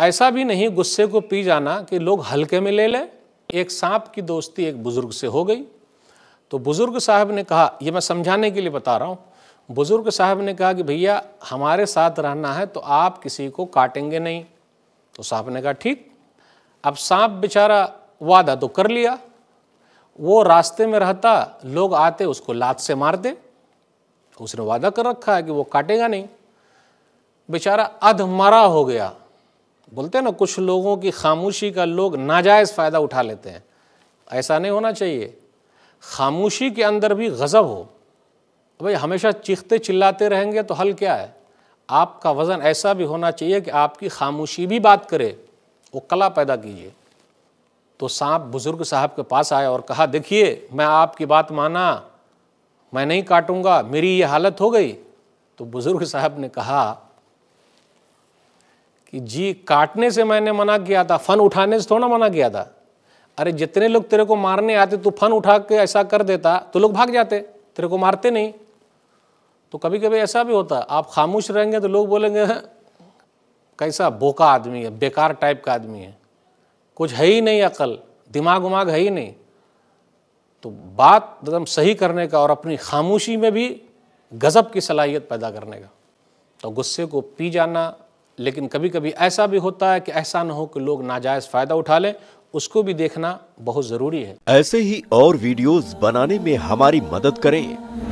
ऐसा भी नहीं गुस्से को पी जाना कि लोग हल्के में ले लें एक सांप की दोस्ती एक बुज़ुर्ग से हो गई तो बुज़ुर्ग साहब ने कहा यह मैं समझाने के लिए बता रहा हूँ बुज़ुर्ग साहब ने कहा कि भैया हमारे साथ रहना है तो आप किसी को काटेंगे नहीं तो साहब ने कहा ठीक अब सांप बेचारा वादा तो कर लिया वो रास्ते में रहता लोग आते उसको लात से मार दे उसने वादा कर रखा है कि वो काटेगा नहीं बेचारा अधमरा हो गया बोलते हैं ना कुछ लोगों की खामोशी का लोग नाजायज़ फ़ायदा उठा लेते हैं ऐसा नहीं होना चाहिए खामोशी के अंदर भी गज़ब हो भाई हमेशा चीखते चिल्लाते रहेंगे तो हल क्या है आपका वज़न ऐसा भी होना चाहिए कि आपकी खामोशी भी बात करे वो कला पैदा कीजिए तो सांप बुज़ुर्ग साहब के पास आया और कहा देखिए मैं आपकी बात माना मैं नहीं काटूंगा मेरी ये हालत हो गई तो बुज़ुर्ग साहब ने कहा कि जी काटने से मैंने मना किया था फन उठाने से थोड़ा मना किया था अरे जितने लोग तेरे को मारने आते तू फन उठा के ऐसा कर देता तो लोग भाग जाते तेरे को मारते नहीं तो कभी कभी ऐसा भी होता आप खामोश रहेंगे तो लोग बोलेंगे कैसा बोका आदमी है बेकार टाइप का आदमी है कुछ है ही नहीं अकल दिमाग उमाग है ही नहीं तो बात एकदम सही करने का और अपनी खामोशी में भी गज़ब की सलाहियत पैदा करने का तो गुस्से को पी जाना लेकिन कभी कभी ऐसा भी होता है कि ऐसा ना हो कि लोग नाजायज़ फ़ायदा उठा लें उसको भी देखना बहुत ज़रूरी है ऐसे ही और वीडियोस बनाने में हमारी मदद करें